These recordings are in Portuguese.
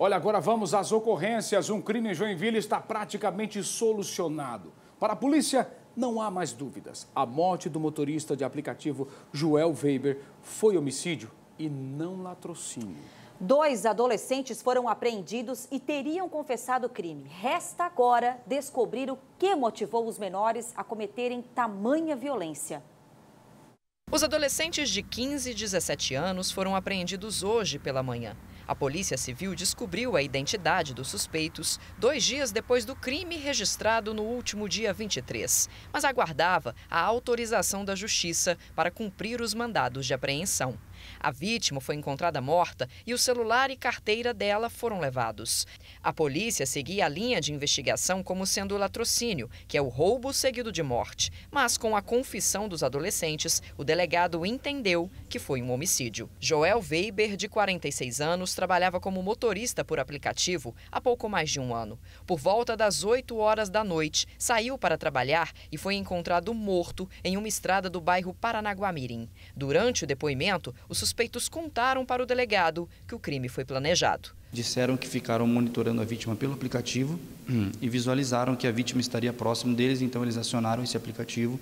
Olha, agora vamos às ocorrências. Um crime em Joinville está praticamente solucionado. Para a polícia, não há mais dúvidas. A morte do motorista de aplicativo Joel Weber foi homicídio e não latrocínio. Dois adolescentes foram apreendidos e teriam confessado o crime. Resta agora descobrir o que motivou os menores a cometerem tamanha violência. Os adolescentes de 15 e 17 anos foram apreendidos hoje pela manhã. A Polícia Civil descobriu a identidade dos suspeitos dois dias depois do crime registrado no último dia 23, mas aguardava a autorização da Justiça para cumprir os mandados de apreensão. A vítima foi encontrada morta e o celular e carteira dela foram levados. A polícia seguia a linha de investigação como sendo o latrocínio, que é o roubo seguido de morte. Mas com a confissão dos adolescentes, o delegado entendeu que foi um homicídio. Joel Weber, de 46 anos, trabalhava como motorista por aplicativo há pouco mais de um ano. Por volta das 8 horas da noite, saiu para trabalhar e foi encontrado morto em uma estrada do bairro Paranaguamirim. Durante o depoimento, os suspeitos contaram para o delegado que o crime foi planejado. Disseram que ficaram monitorando a vítima pelo aplicativo hum, e visualizaram que a vítima estaria próximo deles, então eles acionaram esse aplicativo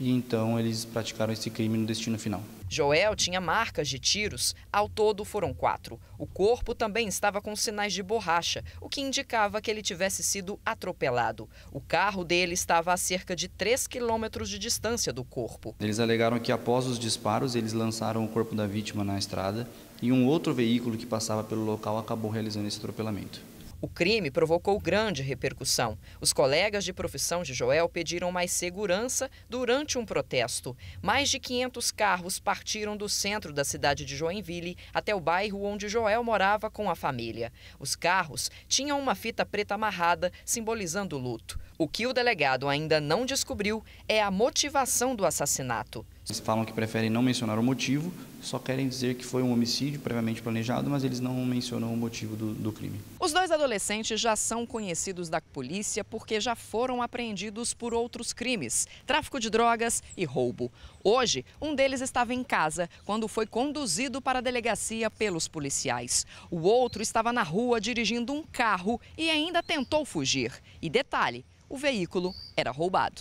e então eles praticaram esse crime no destino final. Joel tinha marcas de tiros, ao todo foram quatro. O corpo também estava com sinais de borracha, o que indicava que ele tivesse sido atropelado. O carro dele estava a cerca de 3 quilômetros de distância do corpo. Eles alegaram que após os disparos, eles lançaram o corpo da vítima na estrada e um outro veículo que passava pelo local acabou realizando esse atropelamento. O crime provocou grande repercussão. Os colegas de profissão de Joel pediram mais segurança durante um protesto. Mais de 500 carros partiram do centro da cidade de Joinville até o bairro onde Joel morava com a família. Os carros tinham uma fita preta amarrada, simbolizando o luto. O que o delegado ainda não descobriu é a motivação do assassinato. Eles falam que preferem não mencionar o motivo, só querem dizer que foi um homicídio previamente planejado, mas eles não mencionam o motivo do, do, crime. Os dois adolescentes já são conhecidos da polícia porque já foram apreendidos por outros crimes, tráfico de drogas e roubo. Hoje, um deles estava em casa quando foi conduzido para a delegacia pelos policiais. O outro estava na rua dirigindo um carro e ainda tentou fugir. E detalhe, o veículo era roubado.